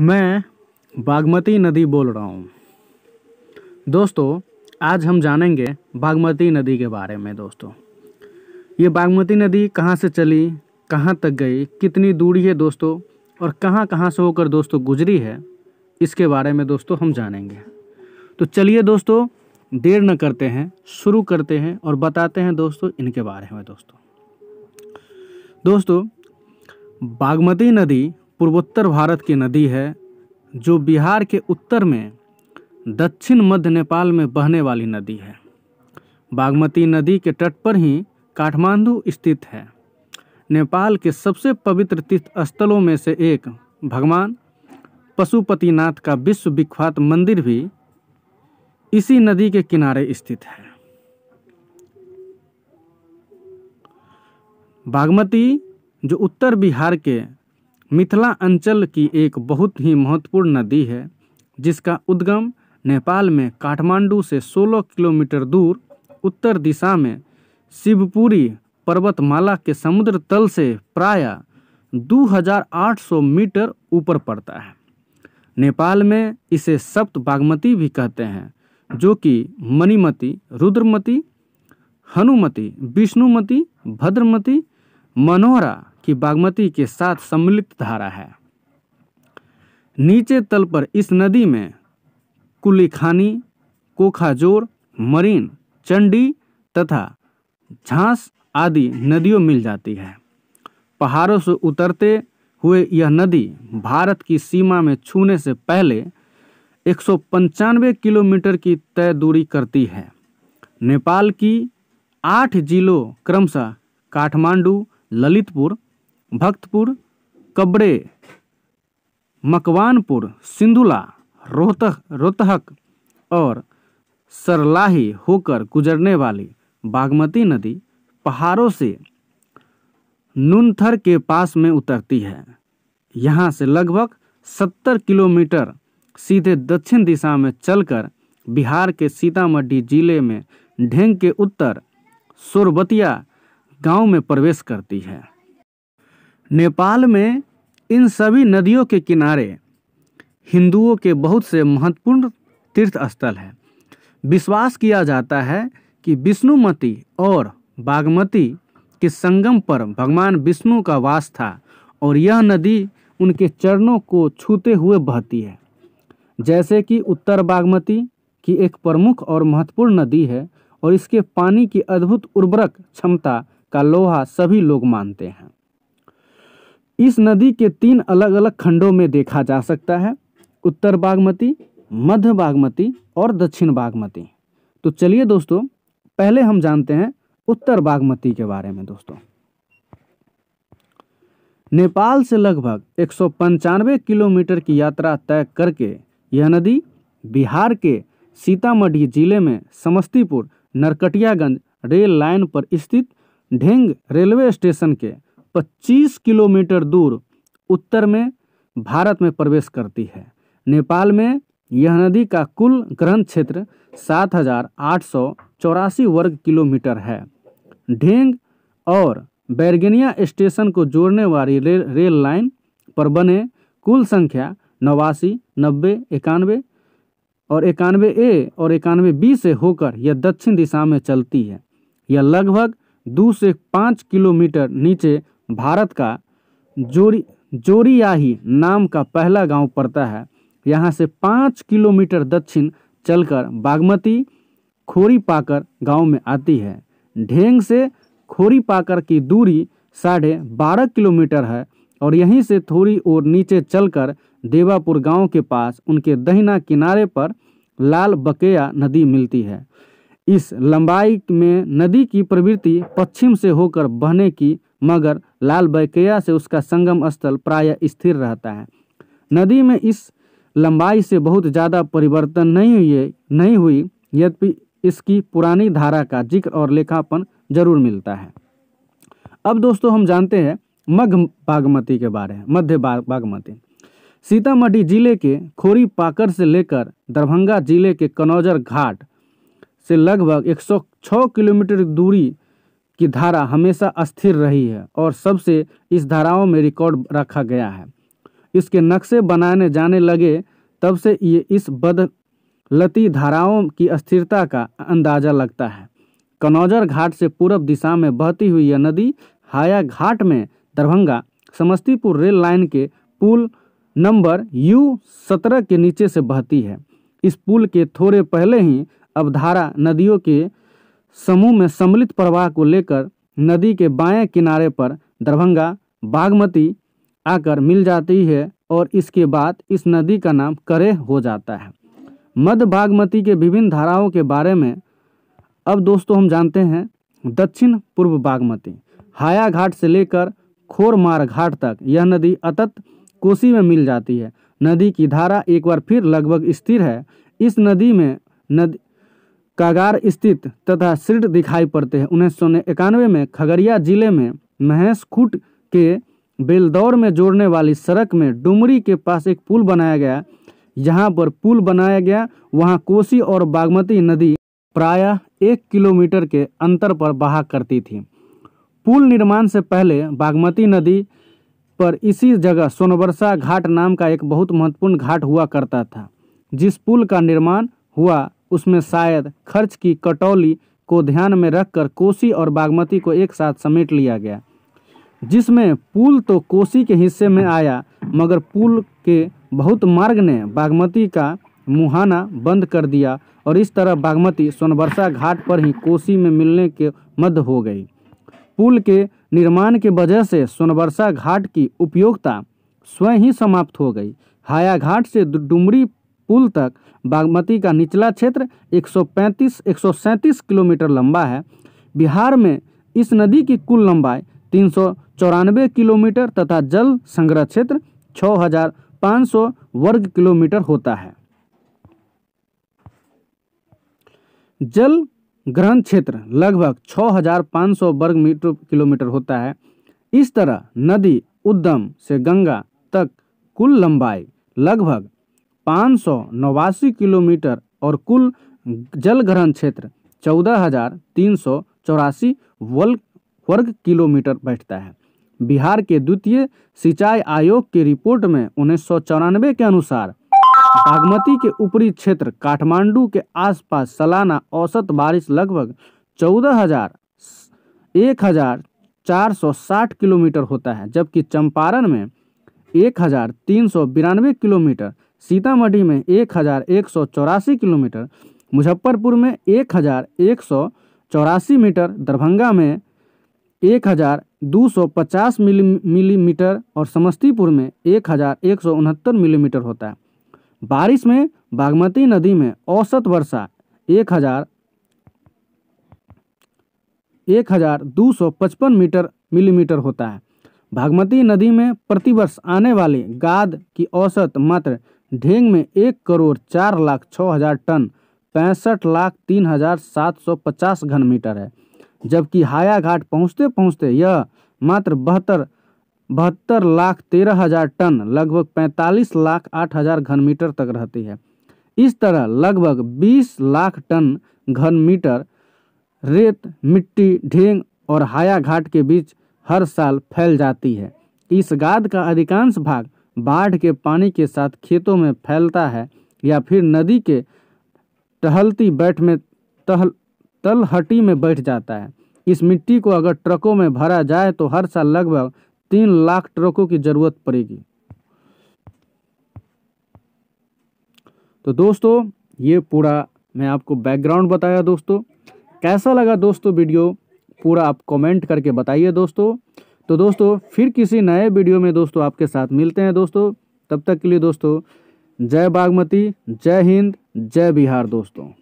मैं बागमती नदी बोल रहा हूँ दोस्तों आज हम जानेंगे बागमती नदी के बारे में दोस्तों ये बागमती नदी कहाँ से चली कहाँ तक गई कितनी दूरी है दोस्तों और कहाँ कहाँ से होकर दोस्तों गुजरी है इसके बारे में दोस्तों हम जानेंगे तो चलिए दोस्तों देर न करते हैं शुरू करते हैं और बताते हैं दोस्तों इनके बारे में दोस्तों दोस्तों बागमती नदी पूर्वोत्तर भारत की नदी है जो बिहार के उत्तर में दक्षिण मध्य नेपाल में बहने वाली नदी है बागमती नदी के तट पर ही काठमांडू स्थित है नेपाल के सबसे पवित्र तीर्थ स्थलों में से एक भगवान पशुपतिनाथ का विश्व विख्यात मंदिर भी इसी नदी के किनारे स्थित है बागमती जो उत्तर बिहार के मिथिलांचल की एक बहुत ही महत्वपूर्ण नदी है जिसका उद्गम नेपाल में काठमांडू से 16 किलोमीटर दूर उत्तर दिशा में शिवपुरी पर्वतमाला के समुद्र तल से प्राय 2800 मीटर ऊपर पड़ता है नेपाल में इसे सप्त बागमती भी कहते हैं जो कि मणिमती रुद्रमती हनुमती विष्णुमती भद्रमती मनोहरा की बागमती के साथ सम्मिलित धारा है नीचे तल पर इस नदी में कुलीखानी कोखाजोर मरीन चंडी तथा झांस आदि नदियों मिल जाती है पहाड़ों से उतरते हुए यह नदी भारत की सीमा में छूने से पहले एक किलोमीटर की तय दूरी करती है नेपाल की आठ जिलों क्रमशः काठमांडू ललितपुर भक्तपुर कबड़े मकवानपुर सिंधुला रोहतक रोहतक और सरलाही होकर गुजरने वाली बागमती नदी पहाड़ों से नूनथर के पास में उतरती है यहाँ से लगभग सत्तर किलोमीटर सीधे दक्षिण दिशा में चलकर बिहार के सीतामढ़ी जिले में ढेंग के उत्तर सोरबतिया गांव में प्रवेश करती है नेपाल में इन सभी नदियों के किनारे हिंदुओं के बहुत से महत्वपूर्ण तीर्थ स्थल हैं विश्वास किया जाता है कि विष्णुमती और बागमती के संगम पर भगवान विष्णु का वास था और यह नदी उनके चरणों को छूते हुए बहती है जैसे कि उत्तर बागमती की एक प्रमुख और महत्वपूर्ण नदी है और इसके पानी की अद्भुत उर्वरक क्षमता का लोहा सभी लोग मानते हैं इस नदी के तीन अलग अलग खंडों में देखा जा सकता है उत्तर बागमती मध्य बागमती और दक्षिण बागमती तो चलिए दोस्तों पहले हम जानते हैं उत्तर बागमती के बारे में दोस्तों नेपाल से लगभग एक किलोमीटर की यात्रा तय करके यह नदी बिहार के सीतामढ़ी जिले में समस्तीपुर नरकटियागंज रेल लाइन पर स्थित ढेंग रेलवे स्टेशन के 25 किलोमीटर दूर उत्तर में भारत में प्रवेश करती है नेपाल में यह नदी का कुल ग्रहण क्षेत्र सात हजार आठ सौ चौरासी वर्ग किलोमीटर है ढेंग और बैरगेनिया स्टेशन को जोड़ने वाली रे, रेल लाइन पर बने कुल संख्या नवासी नब्बे इक्यानवे और इक्यानवे ए और इक्यानवे बी से होकर यह दक्षिण दिशा में चलती है यह लगभग दो से पाँच किलोमीटर नीचे भारत का जोरी जोरियाही नाम का पहला गांव पड़ता है यहाँ से पाँच किलोमीटर दक्षिण चलकर बागमती खोरीपाकर गांव में आती है ढेंग से खोरीपाकर की दूरी साढ़े बारह किलोमीटर है और यहीं से थोड़ी और नीचे चलकर देवापुर गांव के पास उनके दहिना किनारे पर लाल बकेया नदी मिलती है इस लंबाई में नदी की प्रवृत्ति पश्चिम से होकर बहने की मगर लाल बैकेया से उसका संगम स्थल प्राय स्थिर रहता है नदी में इस लंबाई से बहुत ज़्यादा परिवर्तन नहीं हुई नहीं हुई यद्यपि इसकी पुरानी धारा का जिक्र और लेखापन जरूर मिलता है अब दोस्तों हम जानते हैं मध्य बागमती के बारे में मध्य बागमती सीतामढ़ी जिले के खोरी पाकर से लेकर दरभंगा जिले के कनौजर घाट से लगभग 106 किलोमीटर दूरी की धारा हमेशा अस्थिर रही है और सबसे इस धाराओं में रिकॉर्ड रखा गया है इसके नक्शे बनाने जाने लगे तब से ये इस बदलती धाराओं की अस्थिरता का अंदाज़ा लगता है कनौजर घाट से पूर्व दिशा में बहती हुई यह नदी हाया घाट में दरभंगा समस्तीपुर रेल लाइन के पुल नंबर यू सत्रह के नीचे से बहती है इस पुल के थोड़े पहले ही अब धारा नदियों के समूह में सम्मिलित प्रवाह को लेकर नदी के बाएं किनारे पर दरभंगा बागमती आकर मिल जाती है और इसके बाद इस नदी का नाम करे हो जाता है मध्य बागमती के विभिन्न धाराओं के बारे में अब दोस्तों हम जानते हैं दक्षिण पूर्व बागमती हाया घाट से लेकर खोरमार घाट तक यह नदी अतत कोसी में मिल जाती है नदी की धारा एक बार फिर लगभग स्थिर है इस नदी में नदी कागार स्थित तथा सिर्ड दिखाई पड़ते हैं उन्नीस सौ इक्यानवे में खगड़िया जिले में महेशखुट के बेलदौर में जोड़ने वाली सड़क में डुमरी के पास एक पुल बनाया गया यहाँ पर पुल बनाया गया वहाँ कोसी और बागमती नदी प्रायः एक किलोमीटर के अंतर पर बहा करती थी पुल निर्माण से पहले बागमती नदी पर इसी जगह सोनवर्षा घाट नाम का एक बहुत महत्वपूर्ण घाट हुआ करता था जिस पुल का निर्माण हुआ उसमें शायद खर्च की कटौली को ध्यान में रखकर कोसी और बागमती को एक साथ समेट लिया गया जिसमें पुल तो कोसी के हिस्से में आया मगर पुल के बहुत मार्ग ने बागमती का मुहाना बंद कर दिया और इस तरह बागमती सोनबरसा घाट पर ही कोसी में मिलने के मध्य हो गई पुल के निर्माण के वजह से सोनबरसा घाट की उपयोगिता स्वयं ही समाप्त हो गई हाया घाट से डुमरी पुल तक बागमती का निचला क्षेत्र 135-137 किलोमीटर लंबा है बिहार में इस नदी की कुल लंबाई तीन किलोमीटर तथा जल संग्रह क्षेत्र 6,500 वर्ग किलोमीटर होता है जल ग्रहण क्षेत्र लगभग 6,500 वर्ग मीटर किलोमीटर होता है इस तरह नदी उद्दम से गंगा तक कुल लंबाई लगभग पाँच किलोमीटर और कुल जलग्रहण क्षेत्र चौदह हजार तीन सौ चौरासी वर्ग वर्ग किलोमीटर बैठता है बिहार के द्वितीय सिंचाई आयोग की रिपोर्ट में उन्नीस के अनुसार बागमती के ऊपरी क्षेत्र काठमांडू के आसपास सालाना औसत बारिश लगभग चौदह हजार एक हजार चार सौ साठ किलोमीटर होता है जबकि चंपारण में एक हजार तीन सौ बिरानवे किलोमीटर सीतामढ़ी में एक हज़ार एक सौ चौरासी किलोमीटर मुजफ्फरपुर में एक हज़ार एक सौ चौरासी मीटर दरभंगा में एक हज़ार दो सौ पचास मिलीमीटर और समस्तीपुर में एक हज़ार एक सौ उनहत्तर मिलीमीटर होता है बारिश में बागमती नदी में औसत वर्षा एक हज़ार एक हज़ार दो सौ पचपन मीटर मिलीमीटर होता है बागमती नदी में प्रतिवर्ष आने वाली गाद की औसत मात्र ढेंग में एक करोड़ चार लाख छः हजार टन पैंसठ लाख तीन हजार सात सौ पचास घन मीटर है जबकि हाया घाट पहुँचते पहुँचते यह मात्र बहत्तर बहत्तर लाख तेरह हजार टन लगभग पैंतालीस लाख आठ हजार घन मीटर तक रहती है इस तरह लगभग बीस लाख टन घन मीटर रेत मिट्टी ढेंग और हाया घाट के बीच हर साल फैल जाती है इस गाद का अधिकांश भाग बाढ़ के पानी के साथ खेतों में फैलता है या फिर नदी के टहलती बैठ में तहल तलहटी में बैठ जाता है इस मिट्टी को अगर ट्रकों में भरा जाए तो हर साल लगभग तीन लाख ट्रकों की ज़रूरत पड़ेगी तो दोस्तों ये पूरा मैं आपको बैकग्राउंड बताया दोस्तों कैसा लगा दोस्तों वीडियो पूरा आप कमेंट करके बताइए दोस्तों तो दोस्तों फिर किसी नए वीडियो में दोस्तों आपके साथ मिलते हैं दोस्तों तब तक के लिए दोस्तों जय बागमती जय हिंद जय बिहार दोस्तों